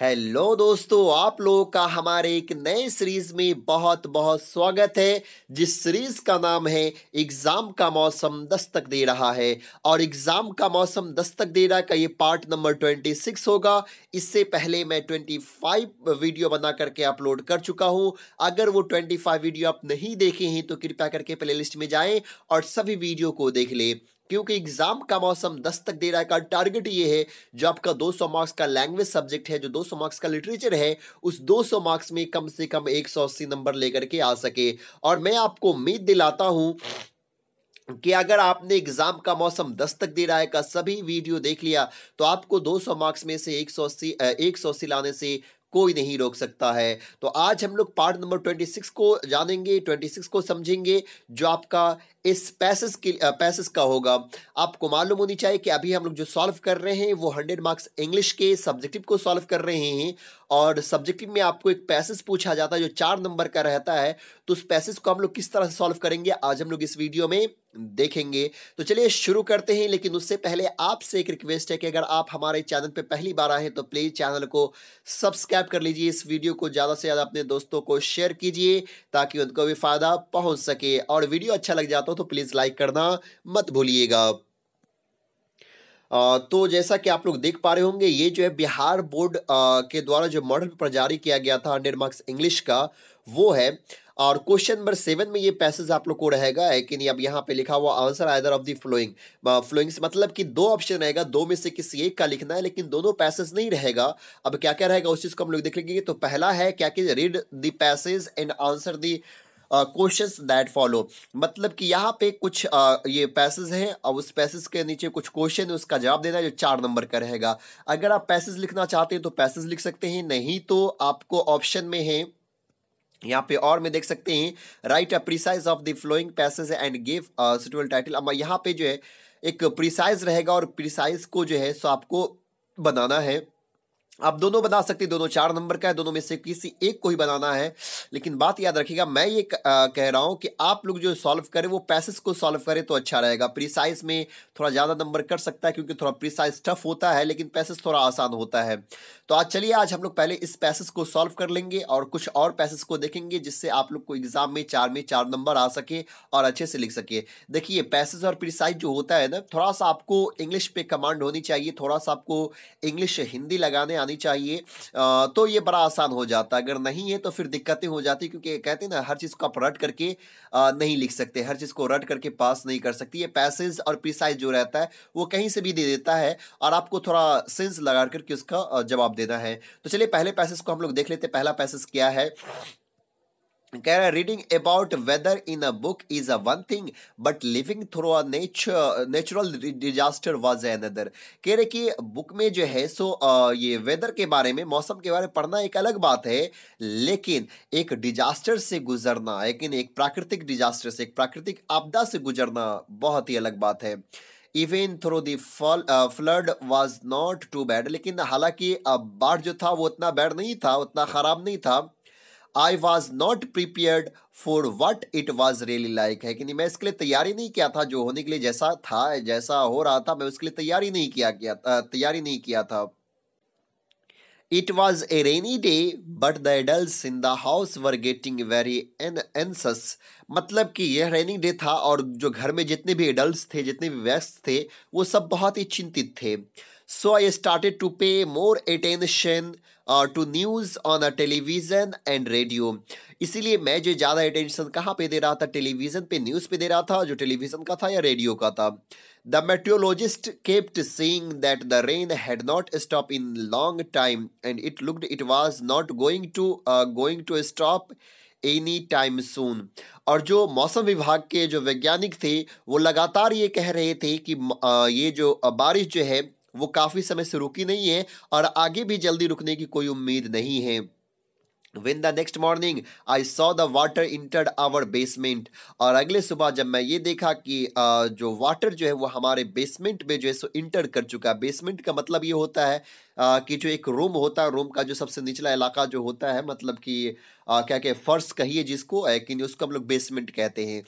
Hello दोस्तों आप लोगों का हमारे एक नए सीरीज में बहुत बहुत स्वागत है जिस सीरीज का नाम है एग्जाम का मौसम दस्तक दे रहा है और एग्जाम का मौसम दस्तक दे रहा का ये पार्ट नंबर ट्वेंटी सिक्स होगा इससे पहले मैं ट्वेंटी फाइव वीडियो बना करके अपलोड कर चुका हूँ अगर वो ट्वेंटी फाइव वीडियो आप नहीं देखे हैं तो कृपया करके प्ले लिस्ट में जाए और सभी वीडियो को देख ले क्योंकि एग्जाम का मौसम दस्तक दे रहा है टारगेट ये है जो आपका 200 मार्क्स का लैंग्वेज सब्जेक्ट है जो 200 मार्क्स का लिटरेचर है उस 200 मार्क्स में कम से कम अस्सी नंबर लेकर के आ सके और मैं आपको उम्मीद दिलाता हूं कि अगर आपने एग्ज़ाम का मौसम दस्तक दे रहा है का सभी वीडियो देख लिया तो आपको 200 मार्क्स में से एक सौ अस्सी लाने से कोई नहीं रोक सकता है तो आज हम लोग पार्ट नंबर ट्वेंटी सिक्स को जानेंगे ट्वेंटी सिक्स को समझेंगे जो आपका इस पैसेस के पैसेस का होगा आपको मालूम होनी चाहिए कि अभी हम लोग जो सॉल्व कर रहे हैं वो हंड्रेड मार्क्स इंग्लिश के सब्जेक्टिव को सॉल्व कर रहे हैं और सब्जेक्टिव में आपको एक पैसेज पूछा जाता है जो चार नंबर का रहता है तो उस पैसेज को हम लोग किस तरह से सॉल्व करेंगे आज हम लोग इस वीडियो में देखेंगे तो चलिए शुरू करते हैं लेकिन उससे पहले आपसे एक रिक्वेस्ट है कि अगर आप हमारे चैनल पर पहली बार आए हैं तो प्लीज़ चैनल को सब्सक्राइब कर लीजिए इस वीडियो को ज़्यादा से ज़्यादा अपने दोस्तों को शेयर कीजिए ताकि उनको भी फ़ायदा पहुंच सके और वीडियो अच्छा लग जाता हो तो प्लीज़ लाइक करना मत भूलिएगा तो जैसा कि आप लोग देख पा रहे होंगे ये जो है बिहार बोर्ड के द्वारा जो मॉडल पर जारी किया गया था हंड्रेड मार्क्स इंग्लिश का वो है और क्वेश्चन नंबर सेवन में ये पैसेज आप लोग को रहेगा कि नहीं अब यहाँ पे लिखा हुआ answer either of the following following मतलब कि दो ऑप्शन रहेगा दो में से किसी एक का लिखना है लेकिन दोनों पैसेज नहीं रहेगा अब क्या क्या रहेगा उस चीज़ को हम लोग देख लेंगे तो पहला है क्या कि read the passage and answer the question that follow मतलब कि यहाँ पे कुछ uh, ये पैसेज हैं और उस पैसेज के नीचे कुछ क्वेश्चन है उसका जवाब देना है जो चार नंबर का रहेगा अगर आप पैसेज लिखना चाहते हैं तो पैसेज लिख सकते हैं नहीं तो आपको ऑप्शन में है यहाँ पे और में देख सकते हैं write a precise of the following passage and give suitable title अब यहाँ पे जो है एक प्रिसाइज रहेगा और प्रिसाइज को जो है सो आपको बनाना है आप दोनों बना सकते हैं दोनों चार नंबर का है दोनों में से किसी एक को ही बनाना है लेकिन बात याद रखिएगा मैं ये कह रहा हूँ कि आप लोग जो सॉल्व करें वो पैसेज को सॉल्व करें तो अच्छा रहेगा प्रिसाइज में थोड़ा ज़्यादा नंबर कर सकता है क्योंकि थोड़ा प्रिसाइज टफ होता है लेकिन पैसेज थोड़ा आसान होता है तो आज चलिए आज हम लोग पहले इस पैसेज को सॉल्व कर लेंगे और कुछ और पैसेज को देखेंगे जिससे आप लोग को एग्ज़ाम में चार में चार नंबर आ सके और अच्छे से लिख सके देखिए पैसेज और प्रिसाइज जो होता है ना थोड़ा सा आपको इंग्लिश पे कमांड होनी चाहिए थोड़ा सा आपको इंग्लिश हिंदी लगाने आनी चाहिए तो ये बड़ा आसान हो जाता अगर नहीं है तो फिर दिक्कतें हो जाती क्योंकि कहते हैं ना हर चीज़ को आप रट करके नहीं लिख सकते हर चीज़ को रट करके पास नहीं कर सकती ये पैसेज और प्रिसाइज जो रहता है वो कहीं से भी दे देता है और आपको थोड़ा सेंस लगा करके उसका जवाब देना है तो चलिए पहले पैसेज को हम लोग देख लेते पहला पैसेज क्या है कह रहा है reading about weather in a book is a one thing but living through a natural disaster was another कह रहे कि बुक में जो है सो ये वेदर के बारे में मौसम के बारे में पढ़ना एक अलग बात है लेकिन एक डिजास्टर से गुजरना लेकिन एक प्राकृतिक डिजास्टर से एक प्राकृतिक आपदा से गुजरना बहुत ही अलग बात है even through the flood was not too bad लेकिन हालांकि बाढ़ जो था वो उतना बैड नहीं था उतना ख़राब नहीं था I was not prepared for what it was really like है कि नहीं मैं इसके लिए तैयारी नहीं किया था जो होने के लिए जैसा था जैसा हो रहा था मैं उसके लिए तैयारी नहीं किया किया तैयारी नहीं किया था it was a rainy day but the the in the house were getting very an anxious मतलब कि यह रेनी डे था और जो घर में जितने भी एडल्ट थे जितने भी व्यस्त थे वो सब बहुत ही चिंतित थे सो आई started to pay more attention to news on a television and radio इसीलिए मैं जो ज़्यादा अटेंशन कहाँ पे दे रहा था टेलीविज़न पे न्यूज़ पे दे रहा था जो टेलीविज़न का था या रेडियो का था the meteorologist kept saying that the rain had not stop in long time and it looked it was not going to going to stop any time soon और जो मौसम विभाग के जो वैज्ञानिक थे वो लगातार ये कह रहे थे कि uh, ये जो uh, बारिश जो है वो काफ़ी समय से रुकी नहीं है और आगे भी जल्दी रुकने की कोई उम्मीद नहीं है when the next morning I saw the water entered our basement और अगले सुबह जब मैं ये देखा कि जो वाटर जो है वो हमारे बेसमेंट में जो है सो इंटर कर चुका है बेसमेंट का मतलब ये होता है कि जो एक रूम होता है रूम का जो सबसे निचला इलाका जो होता है मतलब कि क्या क्या फर्श कहिए जिसको कि उसको हम लोग बेसमेंट कहते हैं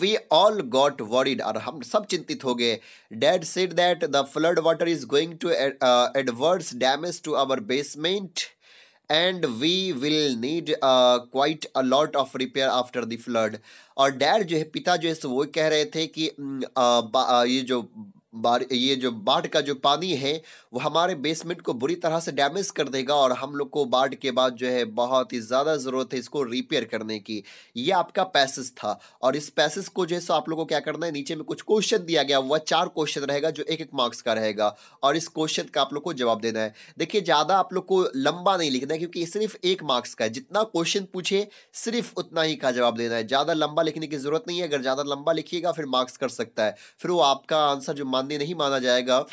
वी ऑल गॉट वॉरिड और हम सब चिंतित हो गए dad said that the flood water is going to adverse damage to our basement and we will need quite a lot of repair after the flood और dad जो है पिता जो है सो वो कह रहे थे कि uh, uh, ये जो बार ये जो बाढ़ का जो पानी है वो हमारे बेसमेंट को बुरी तरह से डैमेज कर देगा और हम लोग को बाढ़ के बाद जो है बहुत ही ज़्यादा ज़रूरत है इसको रिपेयर करने की ये आपका पैसेस था और इस पैसेज को जो है सो आप लोग को क्या करना है नीचे में कुछ क्वेश्चन दिया गया वह चार क्वेश्चन रहेगा जो एक एक मार्क्स का रहेगा और इस क्वेश्चन का आप लोग को जवाब देना है देखिए ज़्यादा आप लोग को लंबा नहीं लिखना है क्योंकि ये सिर्फ एक मार्क्स का है जितना क्वेश्चन पूछे सिर्फ उतना ही का जवाब देना है ज़्यादा लंबा लिखने की ज़रूरत नहीं है अगर ज़्यादा लंबा लिखिएगा फिर मार्क्स कर सकता है फिर वो आपका आंसर जो मान मानने नहीं माना जाएगा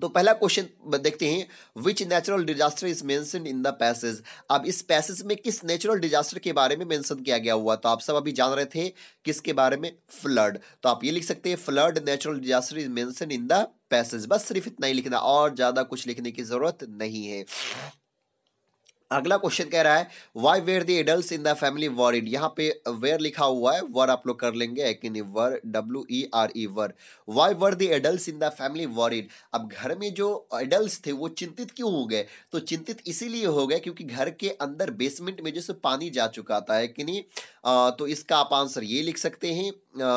तो पहला क्वेश्चन देखते हैं which natural disaster is mention in the passage अब इस पैसेज में किस नेचुरल डिजास्टर के बारे में मेंशन किया गया हुआ तो आप सब अभी जान रहे थे किसके बारे में फ्लड तो आप ये लिख सकते हैं flood natural disaster is mention in the passage बस सिर्फ इतना ही लिखना और ज़्यादा कुछ लिखने की ज़रूरत नहीं है अगला क्वेश्चन कह रहा है why were the adult in the family worried यहाँ पे वेयर लिखा हुआ है वर आप लोग कर लेंगे है कि were W E R E were why were the adult in the family worried अब घर में जो एडल्ट थे वो चिंतित क्यों हो गए तो चिंतित इसीलिए हो गए क्योंकि घर के अंदर बेसमेंट में जैसे पानी जा चुका था है कि नहीं आ, तो इसका आप आंसर ये लिख सकते हैं ah,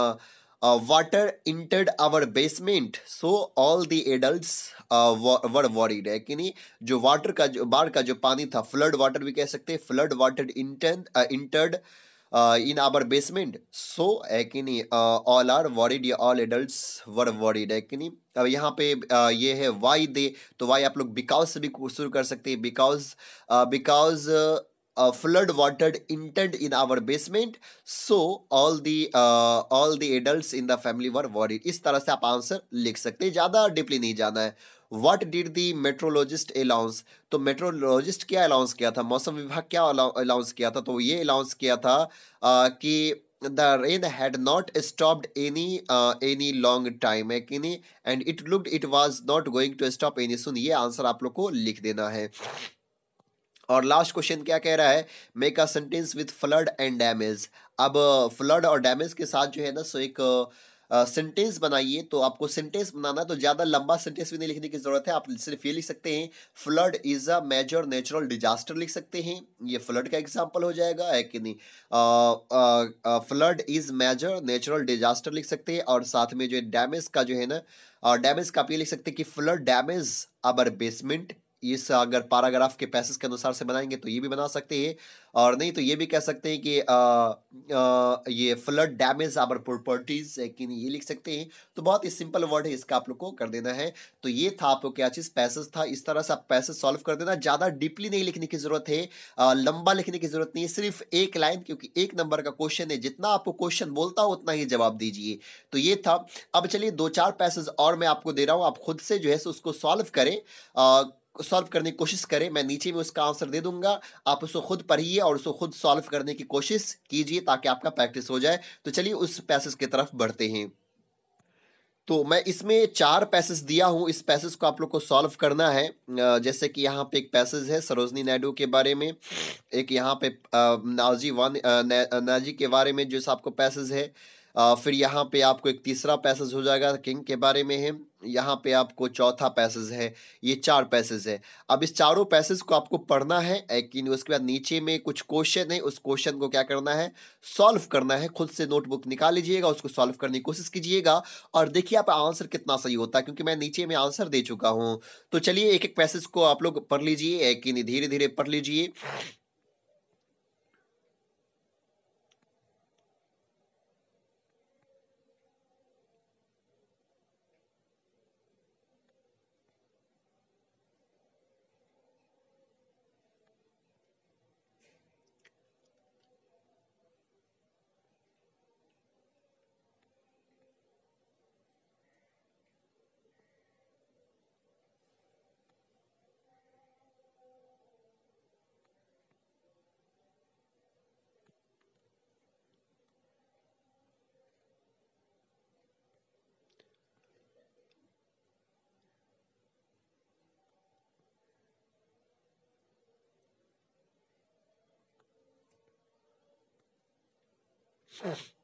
water entered our basement so all the adult were uh, uh है कि नहीं जो वाटर का जो बाढ़ का जो पानी था फ्लड वाटर भी कह सकते हैं flood water enter entered in our basement so है कि नहीं ऑल आर वॉरिड या ऑल एडल्ट वर वॉरिड है कि नहीं अब यहाँ पे uh, ये है वाई दे तो वाई आप लोग बिकॉज से भी शुरू कर सकते हैं because because uh, uh, flood water intent in our basement so all the uh, all the adults in the family were worried इस तरह से आप आंसर लिख सकते हैं ज़्यादा डीपली नहीं जाना है what did the meteorologist announce तो मेट्रोलॉजिस्ट क्या अलाउंस किया था मौसम विभाग क्या अलाउंस किया था तो ये अलाउंस किया था uh, कि the rain had not stopped any any long time है कि नहीं and it looked it was not going to stop any soon ये आंसर आप लोग को लिख देना है और लास्ट क्वेश्चन क्या कह रहा है make a sentence with flood and damage अब फ्लड uh, और डैमेज के साथ जो है ना सो एक सेंटेंस uh, uh, बनाइए तो आपको सेंटेंस बनाना तो ज़्यादा लंबा सेंटेंस भी नहीं लिखने की ज़रूरत है आप सिर्फ ये लिख सकते हैं flood is a major natural disaster लिख सकते हैं ये फ्लड का एग्जाम्पल हो जाएगा है कि नहीं flood is major natural disaster लिख सकते हैं और साथ में जो है डैमेज का जो है ना डैमेज का आप ये लिख सकते हैं कि फ्लड डैमेज अबर बेसमेंट इस अगर पैराग्राफ के पैसेज के अनुसार से बनाएंगे तो ये भी बना सकते हैं और नहीं तो ये भी कह सकते हैं कि आ, आ, ये फ्लड डैमेज आवर प्रॉपर्टीज ये लिख सकते हैं तो बहुत ही सिंपल वर्ड है इसका आप लोग को कर देना है तो ये था आप लोग क्या चीज़ पैसेज था इस तरह से आप पैसेज सॉल्व कर देना ज़्यादा डीपली नहीं लिखने की ज़रूरत है आ, लंबा लिखने की ज़रूरत नहीं है सिर्फ एक लाइन क्योंकि एक नंबर का क्वेश्चन है जितना आपको क्वेश्चन बोलता हो उतना ही जवाब दीजिए तो ये था अब चलिए दो चार पैसेज और मैं आपको दे रहा हूँ आप खुद से जो है उसको सॉल्व करें सॉल्व करने की कोशिश करें मैं नीचे में उसका आंसर दे दूंगा आप उसको खुद पढ़िए और उसको खुद सॉल्व करने की कोशिश कीजिए ताकि आपका प्रैक्टिस हो जाए तो चलिए उस पैसेज की तरफ बढ़ते हैं तो मैं इसमें चार पैसेज दिया हूँ इस पैसेज को आप लोग को सॉल्व करना है जैसे कि यहाँ पे एक पैसेज है सरोजनी नायडू के बारे में एक यहाँ पे नाजी वन नाजी के बारे में जो आपको पैसेज है फिर यहाँ पे आपको एक तीसरा पैसेज हो जाएगा किंग के बारे में है यहाँ पे आपको चौथा पैसेज है ये चार पैसेज है अब इस चारों पैसेज को आपको पढ़ना है लेकिन उसके बाद नीचे में कुछ क्वेश्चन है उस क्वेश्चन को क्या करना है सॉल्व करना है खुद से नोटबुक निकाल लीजिएगा उसको सॉल्व करने की कोशिश कीजिएगा और देखिए आप आंसर कितना सही होता है क्योंकि मैं नीचे में आंसर दे चुका हूँ तो चलिए एक एक पैसेज को आप लोग पढ़ लीजिए लेकिन धीरे धीरे पढ़ लीजिए Yeah.